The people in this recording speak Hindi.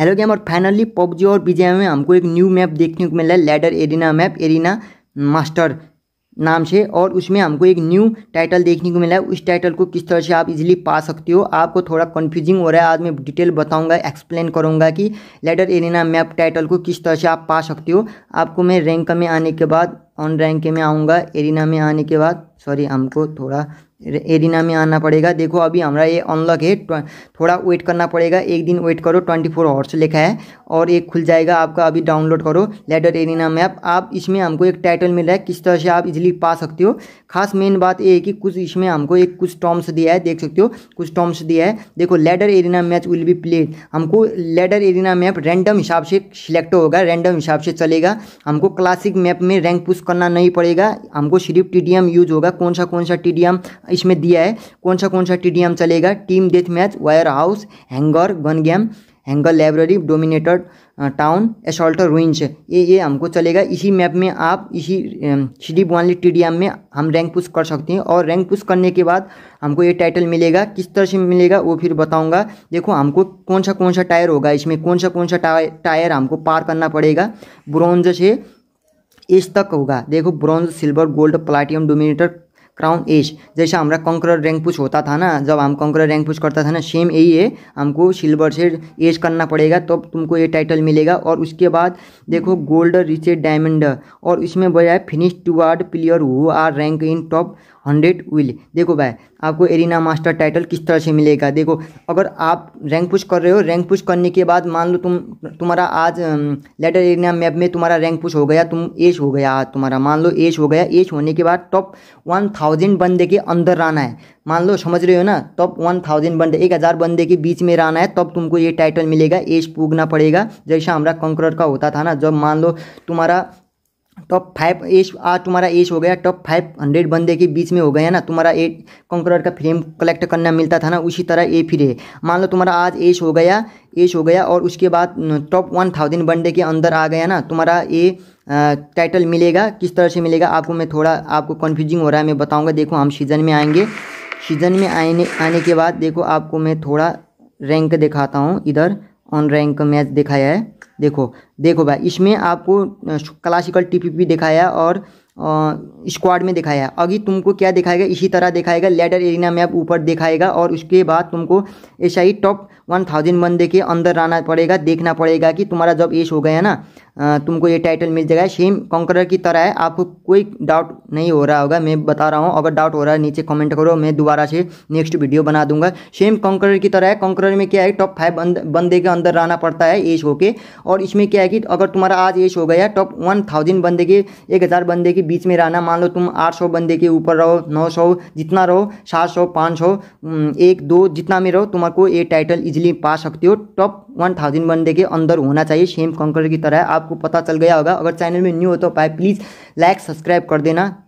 हेलो गेम और फाइनली पबजी और बीजेम में हमको एक न्यू मैप देखने को मिला है ladder arena map arena master नाम से और उसमें हमको एक न्यू टाइटल देखने को मिला है उस टाइटल को किस तरह से आप इजीली पा सकते हो आपको थोड़ा कन्फ्यूजिंग हो रहा है आज मैं डिटेल बताऊंगा एक्सप्लेन करूंगा कि लेडर एरिना मैप टाइटल को किस तरह से आप पा सकते हो आपको मैं रैंक में आने के बाद ऑन रैंक में आऊँगा एरिना में आने के बाद सॉरी हमको थोड़ा एरिना में आना पड़ेगा देखो अभी हमारा ये अनलॉक है थोड़ा वेट करना पड़ेगा एक दिन वेट करो ट्वेंटी फोर आवर्स लिखा है और एक खुल जाएगा आपका अभी डाउनलोड करो लेडर एरिना मैप आप इसमें हमको एक टाइटल मिल रहा है किस तरह से आप इजीली पा सकते हो खास मेन बात ये है कि कुछ इसमें हमको एक कुछ टॉम्स दिया है देख सकते हो कुछ टॉम्स दिया है देखो ladder arena match will be played हमको लेडर एरिना मैप रैंडम हिसाब से सिलेक्ट होगा रैंडम हिसाब से चलेगा हमको क्लासिक मैप में रैंक पुश करना नहीं पड़ेगा हमको सिर्फ टी यूज़ होगा कौन सा कौन सा टी इसमें दिया है कौन सा कौन सा टीडीएम चलेगा team death match warehouse hangar gun game hangar library dominator town assaulter ruins ये ये हमको चलेगा इसी मैप में आप इसी डी वनली टी में हम रैंक पुश कर सकते हैं और रैंक पुश करने के बाद हमको ये टाइटल मिलेगा किस तरह से मिलेगा वो फिर बताऊंगा देखो हमको कौन सा कौन सा टायर होगा इसमें कौन सा कौन सा टायर हमको पार करना पड़ेगा ब्रॉन्ज से इस तक होगा देखो bronze silver gold platinum dominator crown ace जैसा हमारा कंक्रर रैंक पुश होता था ना जब हम कॉन्करर रैंक पुश करता था ना सेम यही है हमको सिल्वर से एज करना पड़ेगा तब तो तुमको ये टाइटल मिलेगा और उसके बाद देखो गोल्ड रिचेड डायमंड और इसमें बोला है finish toward player who are rank in top hundred will देखो भाई आपको एरिना मास्टर टाइटल किस तरह से मिलेगा देखो अगर आप रैंक पुश कर रहे हो रैंक पुश करने के बाद मान लो तुम तुम्हारा आज लेटर एरिना मैप में तुम्हारा रैंक पुश हो गया तुम एज हो गया तुम्हारा मान लो एज हो गया एज होने के बाद टॉप वन थाउजेंड थाउजेंड बंदे के अंदर रहना है मान लो समझ रहे हो ना टॉप वन थाउजेंड बंदे एक हज़ार बंदे के बीच में रहना है तब तुमको ये टाइटल मिलेगा एज पूगना पड़ेगा जैसा हमारा कंकर का होता था ना जब मान लो तुम्हारा टॉप फाइव एज आज तुम्हारा एज हो गया टॉप फाइव हंड्रेड बंदे के बीच में हो गया ना तुम्हारा एट कंकरर का फ्रेम कलेक्ट करना मिलता था ना उसी तरह ए फिर मान लो तुम्हारा आज एज हो गया एज हो गया और उसके बाद टॉप वन थाउजेंड बंदे के अंदर आ गया ना तुम्हारा ए टाइटल मिलेगा किस तरह से मिलेगा आपको मैं थोड़ा आपको कन्फ्यूजिंग हो रहा है मैं बताऊँगा देखो हम सीज़न में आएंगे सीज़न में आने आने के बाद देखो आपको मैं थोड़ा रैंक दिखाता हूँ इधर ऑन रैंक मैच दिखाया है देखो देखो भाई इसमें आपको क्लासिकल टीपीपी दिखाया और स्क्वाड में दिखाया अभी तुमको क्या दिखाएगा इसी तरह दिखाएगा लेडर एरिना में आप ऊपर दिखाएगा और उसके बाद तुमको ऐसा ही टॉप वन थाउजेंड बंदे के अंदर आना पड़ेगा देखना पड़ेगा कि तुम्हारा जब एस हो गया ना तुमको ये टाइटल मिल जाएगा शेम कॉन्करर की तरह है आपको कोई डाउट नहीं हो रहा होगा मैं बता रहा हूँ अगर डाउट हो रहा है नीचे कमेंट करो मैं दोबारा से नेक्स्ट वीडियो बना दूंगा शेम कॉन्करर की तरह है कॉन्करर में क्या है टॉप फाइव बंदे के अंदर रहना पड़ता है एज होके और इसमें क्या है कि अगर तुम्हारा आज एज हो गया टॉप वन थाउजेंड बंदे के एक हज़ार बंदे के बीच में रहना मान लो तुम आठ सौ बंदे के ऊपर रहो नौ सौ जितना रहो सात सौ पाँच सौ एक दो जितना में रहो तुम्हारे ये टाइटल इजिली पा सकते हो टॉप वन थाउजेंड बंदे के अंदर होना चाहिए सेम कॉन्करर की तरह आप आपको पता चल गया होगा अगर चैनल में न्यू हो तो पाए प्लीज़ लाइक सब्सक्राइब कर देना